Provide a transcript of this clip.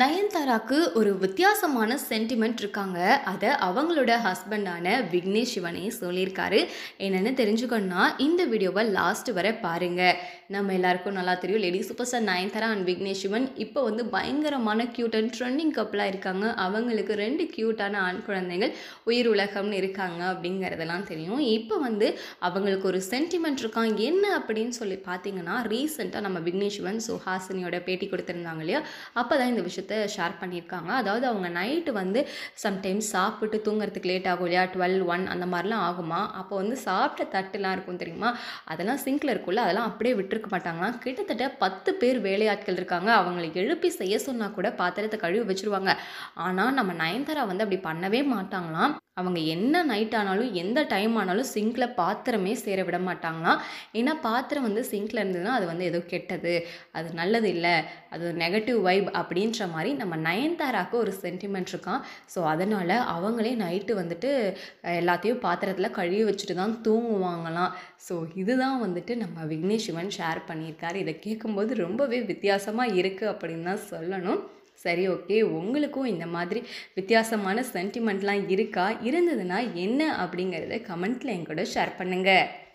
நயன்தாராக்கு ஒரு வித்தியாசமான சென்டிமெண்ட் இருக்காங்க அதை அவங்களோட ஹஸ்பண்டான விக்னேஷ் சிவனே சொல்லியிருக்காரு என்னென்னு தெரிஞ்சுக்கணும்னா இந்த வீடியோவை லாஸ்ட் வரை பாருங்கள் நம்ம எல்லாருக்கும் நல்லா தெரியும் lady super star Nayanthara and Vignesh Shivan இப்போ வந்து பயங்கரமான க்யூட் அண்ட் ட்ரெண்டிங் கப்பலாக இருக்காங்க அவங்களுக்கு ரெண்டு க்யூட்டான ஆண் குழந்தைகள் உயிர் உலகம்னு இருக்காங்க அப்படிங்கிறதெல்லாம் தெரியும் இப்போ வந்து அவங்களுக்கு ஒரு சென்டிமெண்ட் இருக்கான் என்ன அப்படின்னு சொல்லி பார்த்தீங்கன்னா ரீசெண்டாக நம்ம விக்னேஷ் சிவன் சுஹாசினியோட பேட்டி கொடுத்துருந்தாங்க இல்லையா அப்போ தான் இந்த விஷயம் விஷயத்த ஷேர் பண்ணியிருக்காங்க அதாவது அவங்க நைட்டு வந்து சம்டைம்ஸ் சாப்பிட்டு தூங்குறதுக்கு லேட் ஆகும் இல்லையா டுவெல் ஒன் அந்த மாதிரிலாம் ஆகுமா அப்போ வந்து சாப்பிட்ட தட்டுலாம் இருக்கும் தெரியுமா அதெல்லாம் சிங்கில் இருக்கும்ல அதெல்லாம் அப்படியே விட்டுருக்க மாட்டாங்களாம் கிட்டத்தட்ட பத்து பேர் வேலையாட்கள் இருக்காங்க அவங்களை எழுப்பி செய்ய சொன்னால் கூட பாத்திரத்தை கழுவி வச்சுருவாங்க ஆனால் நம்ம நயன்தாரா வந்து அப்படி பண்ணவே மாட்டாங்களாம் அவங்க என்ன நைட் ஆனாலும் எந்த டைம் ஆனாலும் சிங்கில் பாத்திரமே சேர விட மாட்டாங்களாம் ஏன்னா பாத்திரம் வந்து சிங்கில் இருந்ததுன்னா அது வந்து ஏதோ கெட்டது அது நல்லது இல்லை அது ஒரு நெகட்டிவ் வைப் அப்படின்ற மாதிரி நம்ம நயன்தாராக்கு ஒரு சென்டிமெண்ட் இருக்கான் ஸோ அதனால் அவங்களே நைட்டு வந்துட்டு எல்லாத்தையும் பாத்திரத்தில் கழுவி வச்சுட்டு தான் தூங்குவாங்களாம் ஸோ இதுதான் வந்துட்டு நம்ம விக்னேஷ் சிவன் ஷேர் பண்ணியிருக்காரு இதை கேட்கும்போது ரொம்பவே வித்தியாசமாக இருக்குது அப்படின்னு தான் சொல்லணும் சரி ஓகே உங்களுக்கும் இந்த மாதிரி வித்தியாசமான சென்டிமெண்ட்லாம் இருக்கா இருந்ததுன்னா என்ன அப்படிங்கிறத கமெண்ட்டில் என் கூட ஷேர் பண்ணுங்கள்